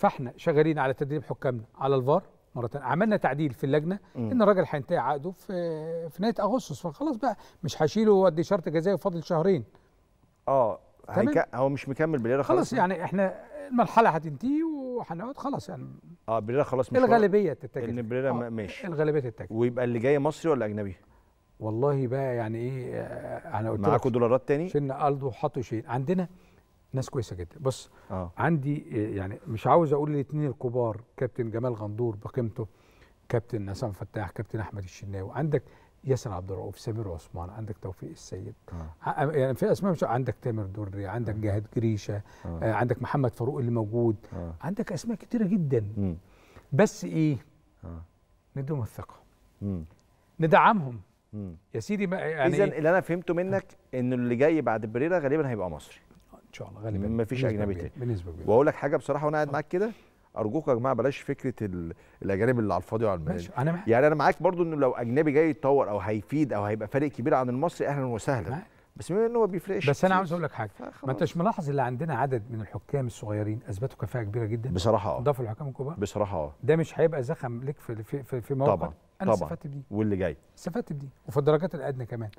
فاحنا شغالين على تدريب حكامنا على الفار مره تانية. عملنا تعديل في اللجنه مم. ان الراجل هينتهي عقده في في نهايه اغسطس فخلاص بقى مش هشيله وادي شرط جزائي فاضل شهرين اه هيك... هو مش مكمل بليره خلاص, خلاص يعني احنا المرحله هتنتهي وهنقعد خلاص يعني اه بليره خلاص مش الغالبيه تتجه ان بليره آه ماشي الغالبيه تتجه ويبقى اللي جاي مصري ولا اجنبي؟ والله بقى يعني ايه آه، انا قلت معاكم دولارات تاني شلنا قلض وحطوا شيء عندنا ناس كويسه جدا بص أوه. عندي آه، يعني مش عاوز اقول الاثنين الكبار كابتن جمال غندور بقيمته كابتن حسام فتاح كابتن احمد الشناوي عندك ياسر عبد الرؤوف سمير عثمان عندك توفيق السيد أوه. يعني في اسماء مش عندك تامر دري عندك أوه. جهاد جريشه أوه. آه، عندك محمد فاروق اللي موجود أوه. عندك اسماء كتيره جدا مم. بس ايه آه. ندوم الثقه مم. ندعمهم مم. يا سيدي يعني اذا إيه؟ اللي انا فهمته منك ان اللي جاي بعد بريرا غالبا هيبقى مصري ان شاء الله غالبا ما فيش اجنبي تاني بالنسبه واقول لك حاجه بصراحه وانا قاعد معاك كده ارجوك يا جماعه بلاش فكره الاجانب اللي على الفاضي وعلى المجاني أنا معك. يعني انا معاك برضو انه لو اجنبي جاي يتطور او هيفيد او هيبقى فارق كبير عن المصري اهلا وسهلا بس بما انه ما بيفرقش بس انا عاوز اقول لك حاجه ما انتش ملاحظ اللي عندنا عدد من الحكام الصغيرين اثبتوا كفاءه كبيره جدا بصراحه اه ضافوا الحكام الكبار بصراحه اه ده مش هيبقى زخم ليك في في في, في موقع طبعا انا طبعا استفدت بدي واللي جاي استفدت بدي وفي الدرجات الادنى كمان